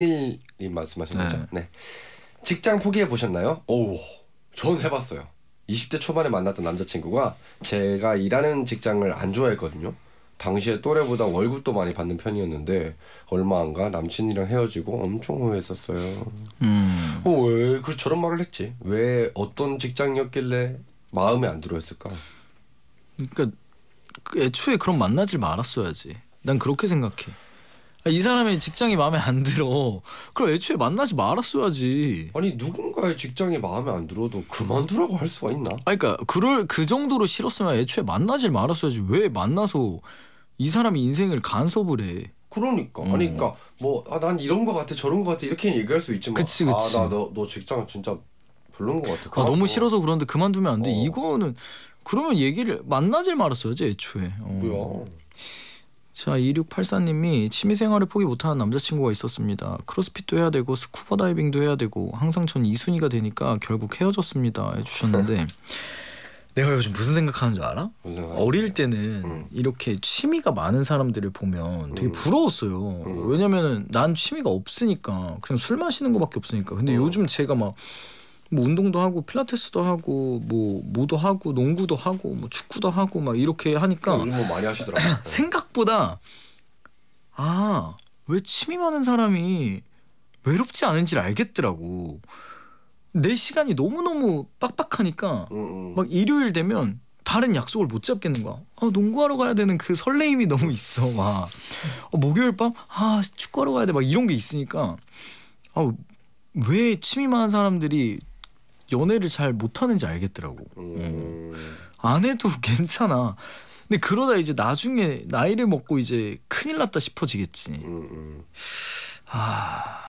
님 말씀하신 거죠? 네. 네. 직장 포기해 보셨나요? 오, 전 해봤어요. 20대 초반에 만났던 남자친구가 제가 일하는 직장을 안 좋아했거든요. 당시에 또래보다 월급도 많이 받는 편이었는데 얼마 안 가 남친이랑 헤어지고 엄청 후회했었어요. 음. 어, 왜그 저런 말을 했지? 왜 어떤 직장이었길래 마음에 안 들어했을까? 그러니까 그 애초에 그런 만나질 말았어야지. 난 그렇게 생각해. 아, 이 사람의 직장이 마음에 안 들어. 그럼 애초에 만나지 말았어야지. 아니 누군가의 직장이 마음에 안 들어도 그만두라고 할 수가 있나? 아 그러니까 그럴 그 정도로 싫었으면 애초에 만나질 말았어야지. 왜 만나서 이 사람이 인생을 간섭을 해? 그러니까 음. 아니 그러니까 뭐난 아, 이런 거 같아 저런 거 같아 이렇게 얘기할 수 있지만 아나 너 너 직장 진짜 별론 거 같아. 아 너무 싫어서 그런데 그만두면 안 돼. 어. 이거는 그러면 얘기를 만나질 말았어야지 애초에. 어. 뭐야? 자 2684님이 취미생활을 포기 못하는 남자친구가 있었습니다. 크로스핏도 해야 되고 스쿠버 다이빙도 해야 되고 항상 전 2순위가 되니까 결국 헤어졌습니다 해주셨는데 내가 요즘 무슨 생각하는 줄 알아? 어릴 때는 음. 이렇게 취미가 많은 사람들을 보면 되게 부러웠어요. 음. 왜냐면은 난 취미가 없으니까 그냥 술 마시는 것밖에 없으니까. 근데 음. 요즘 제가 막뭐 운동도 하고 필라테스도 하고 뭐모도 하고 농구도 하고 뭐 축구도 하고 막 이렇게 하니까 뭐 많이 하시더라고 생각보다 아 왜 취미 많은 사람이 외롭지 않은지를 알겠더라고. 내 시간이 너무 너무 빡빡하니까 음, 음. 막 일요일 되면 다른 약속을 못 잡겠는 거야. 아, 농구하러 가야 되는 그 설레임이 너무 있어. 막 아, 목요일 밤 아, 축구하러 가야 돼. 막 이런 게 있으니까 아, 왜취미 많은 사람들이 연애를 잘 못하는지 알겠더라고. 음. 안 해도 괜찮아. 근데 그러다 이제 나중에 나이를 먹고 이제 큰일 났다 싶어지겠지. 음, 음. 아